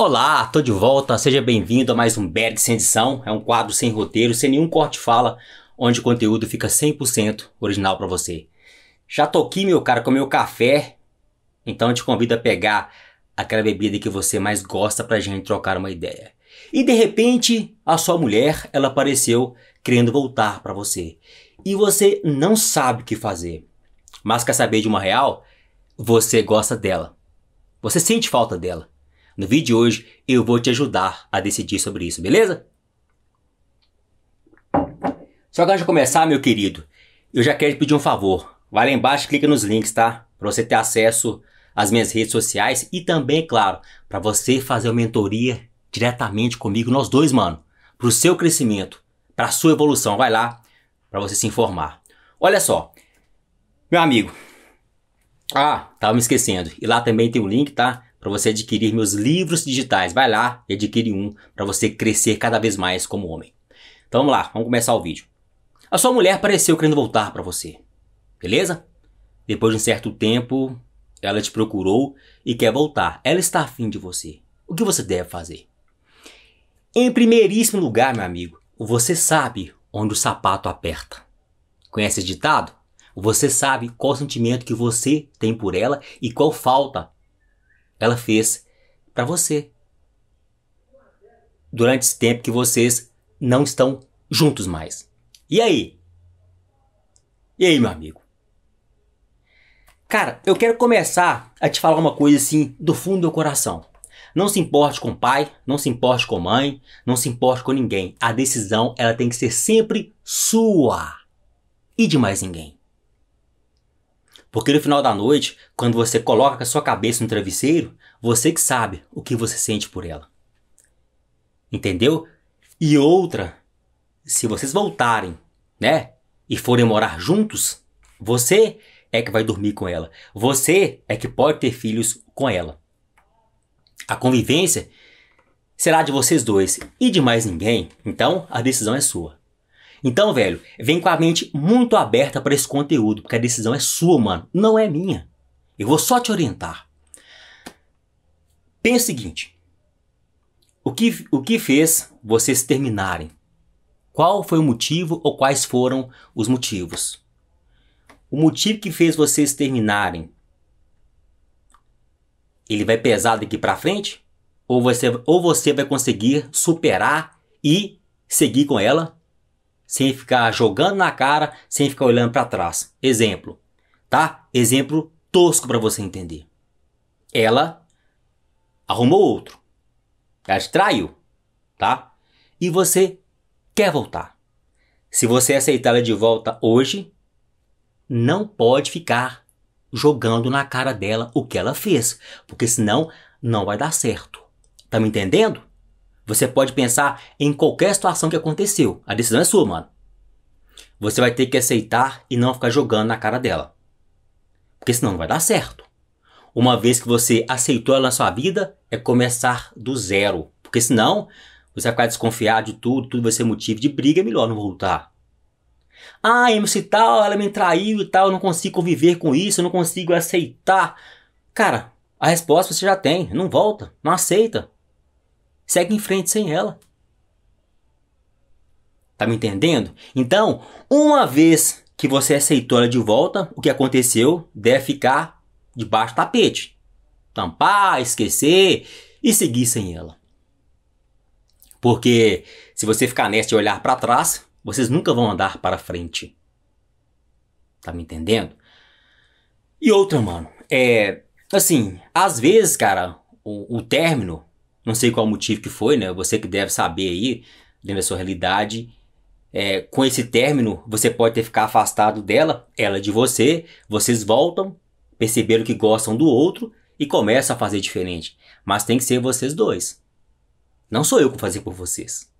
Olá, tô de volta, seja bem-vindo a mais um Berg sem edição. É um quadro sem roteiro, sem nenhum corte fala, onde o conteúdo fica 100% original para você. Já tô aqui, meu cara, com meu café, então eu te convido a pegar aquela bebida que você mais gosta pra gente trocar uma ideia. E de repente, a sua mulher, ela apareceu querendo voltar para você. E você não sabe o que fazer. Mas quer saber de uma real? Você gosta dela. Você sente falta dela. No vídeo de hoje eu vou te ajudar a decidir sobre isso, beleza? Só que antes de começar, meu querido, eu já quero te pedir um favor. Vai lá embaixo, clica nos links, tá? Para você ter acesso às minhas redes sociais e também, claro, para você fazer uma mentoria diretamente comigo, nós dois, mano, para o seu crescimento, para a sua evolução. Vai lá para você se informar. Olha só, meu amigo. Ah, tava me esquecendo. E lá também tem o um link, tá? para você adquirir meus livros digitais. Vai lá e adquire um para você crescer cada vez mais como homem. Então vamos lá, vamos começar o vídeo. A sua mulher pareceu querendo voltar para você, beleza? Depois de um certo tempo, ela te procurou e quer voltar. Ela está afim de você. O que você deve fazer? Em primeiríssimo lugar, meu amigo, você sabe onde o sapato aperta. Conhece esse ditado? Você sabe qual sentimento que você tem por ela e qual falta ela fez para você. Durante esse tempo que vocês não estão juntos mais. E aí? E aí, meu amigo? Cara, eu quero começar a te falar uma coisa assim do fundo do coração. Não se importe com o pai, não se importe com a mãe, não se importe com ninguém. A decisão ela tem que ser sempre sua e de mais ninguém. Porque no final da noite, quando você coloca a sua cabeça no travesseiro, você que sabe o que você sente por ela. Entendeu? E outra, se vocês voltarem, né? E forem morar juntos, você é que vai dormir com ela. Você é que pode ter filhos com ela. A convivência será de vocês dois e de mais ninguém. Então, a decisão é sua. Então, velho, vem com a mente muito aberta para esse conteúdo, porque a decisão é sua, mano, não é minha. Eu vou só te orientar. Pensa o seguinte: o que, o que fez vocês terminarem? Qual foi o motivo ou quais foram os motivos? O motivo que fez vocês terminarem, ele vai pesar daqui para frente? Ou você, ou você vai conseguir superar e seguir com ela sem ficar jogando na cara, sem ficar olhando para trás. Exemplo, tá? Exemplo tosco para você entender. Ela arrumou outro. Ela te traiu, tá? E você quer voltar. Se você aceitar ela de volta hoje, não pode ficar jogando na cara dela o que ela fez, porque senão não vai dar certo. Tá me entendendo? Você pode pensar em qualquer situação que aconteceu. A decisão é sua, mano. Você vai ter que aceitar e não ficar jogando na cara dela. Porque senão não vai dar certo. Uma vez que você aceitou ela na sua vida, é começar do zero. Porque senão você vai ficar desconfiado de tudo, tudo vai ser motivo de briga, é melhor não voltar. Ah, MC tal, ela me traiu e tal, eu não consigo conviver com isso, eu não consigo aceitar. Cara, a resposta você já tem, não volta, não aceita segue em frente sem ela. Tá me entendendo? Então, uma vez que você aceitou ela de volta, o que aconteceu deve ficar debaixo do tapete. Tampar, esquecer e seguir sem ela. Porque se você ficar nessa e olhar para trás, vocês nunca vão andar para frente. Tá me entendendo? E outra, mano, é assim, às vezes, cara, o, o término não sei qual motivo que foi, né? Você que deve saber aí, dentro da sua realidade. É, com esse término, você pode ter ficar afastado dela, ela de você, vocês voltam, perceberam que gostam do outro e começam a fazer diferente. Mas tem que ser vocês dois. Não sou eu que vou fazer por vocês.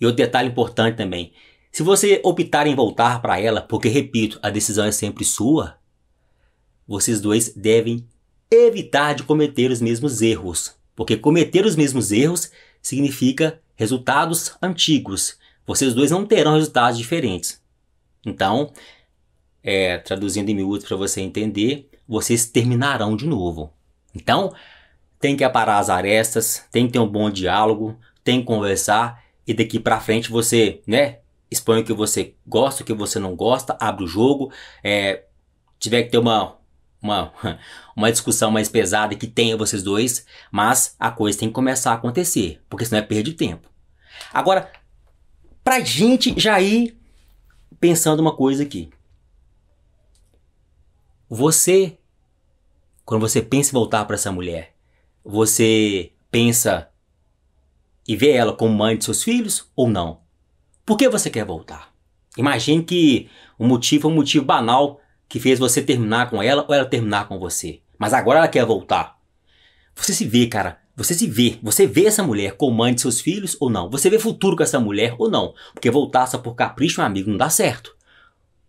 E outro detalhe importante também: se você optar em voltar para ela, porque repito, a decisão é sempre sua, vocês dois devem evitar de cometer os mesmos erros porque cometer os mesmos erros significa resultados antigos. Vocês dois não terão resultados diferentes. Então, é, traduzindo em miúdos para você entender, vocês terminarão de novo. Então, tem que aparar as arestas, tem que ter um bom diálogo, tem que conversar e daqui para frente você, né, expõe o que você gosta, o que você não gosta, abre o jogo, é, tiver que ter uma uma, uma discussão mais pesada que tenha vocês dois, mas a coisa tem que começar a acontecer, porque senão é perda de tempo. Agora, pra gente já ir pensando uma coisa aqui. Você, quando você pensa em voltar para essa mulher, você pensa e vê ela como mãe de seus filhos ou não? Por que você quer voltar? Imagine que o motivo é um motivo banal que fez você terminar com ela ou ela terminar com você. Mas agora ela quer voltar. Você se vê, cara. Você se vê. Você vê essa mulher com mãe de seus filhos ou não. Você vê futuro com essa mulher ou não. Porque voltar só por capricho, um amigo, não dá certo.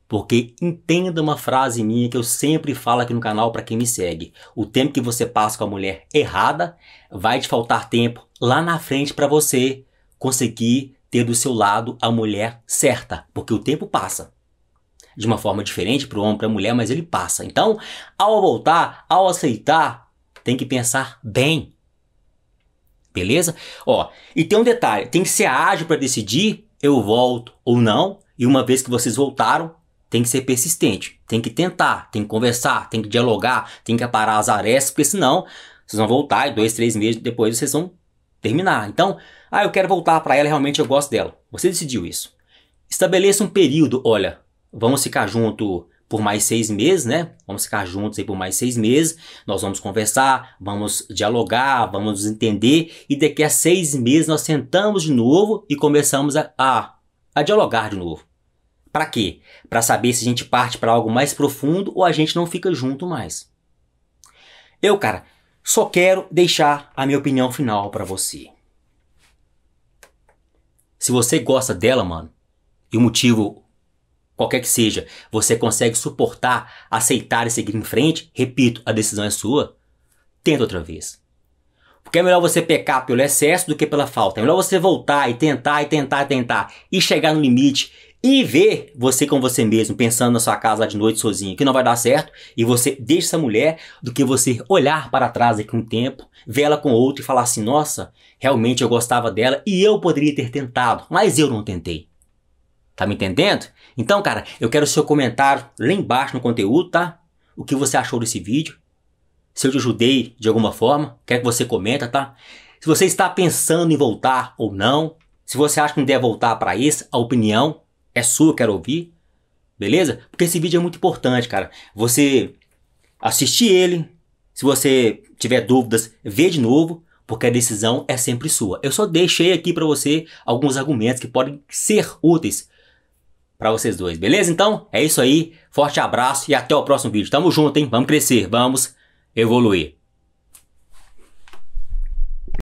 Porque entenda uma frase minha que eu sempre falo aqui no canal para quem me segue. O tempo que você passa com a mulher errada vai te faltar tempo lá na frente para você conseguir ter do seu lado a mulher certa, porque o tempo passa de uma forma diferente para o homem, para a mulher, mas ele passa. Então, ao voltar, ao aceitar, tem que pensar bem. Beleza? Ó, e tem um detalhe, tem que ser ágil para decidir eu volto ou não, e uma vez que vocês voltaram, tem que ser persistente, tem que tentar, tem que conversar, tem que dialogar, tem que aparar as arestas, porque senão vocês vão voltar e dois, três meses depois vocês vão terminar. Então, ah, eu quero voltar para ela, realmente eu gosto dela. Você decidiu isso. Estabeleça um período, olha, vamos ficar junto por mais seis meses, né? Vamos ficar juntos aí por mais seis meses. Nós vamos conversar, vamos dialogar, vamos entender. E daqui a seis meses nós sentamos de novo e começamos a, a, a dialogar de novo. Para quê? Para saber se a gente parte para algo mais profundo ou a gente não fica junto mais. Eu, cara, só quero deixar a minha opinião final para você. Se você gosta dela, mano, e o motivo qualquer que seja, você consegue suportar, aceitar e seguir em frente, repito, a decisão é sua, tenta outra vez. Porque é melhor você pecar pelo excesso do que pela falta. É melhor você voltar e tentar e tentar e tentar e chegar no limite e ver você com você mesmo, pensando na sua casa lá de noite sozinho, que não vai dar certo, e você deixa essa mulher do que você olhar para trás daqui um tempo, ver ela com outro e falar assim: nossa, realmente eu gostava dela e eu poderia ter tentado, mas eu não tentei. Tá me entendendo? Então, cara, eu quero o seu comentário lá embaixo no conteúdo, tá? O que você achou desse vídeo? Se eu te ajudei de alguma forma, quero que você comenta, tá? Se você está pensando em voltar ou não, se você acha que não deve voltar para isso, a opinião é sua, quero ouvir. Beleza? Porque esse vídeo é muito importante, cara. Você assistir ele, se você tiver dúvidas, vê de novo, porque a decisão é sempre sua. Eu só deixei aqui para você alguns argumentos que podem ser úteis para vocês dois, beleza? Então, é isso aí. Forte abraço e até o próximo vídeo. Tamo junto, hein? Vamos crescer, vamos evoluir.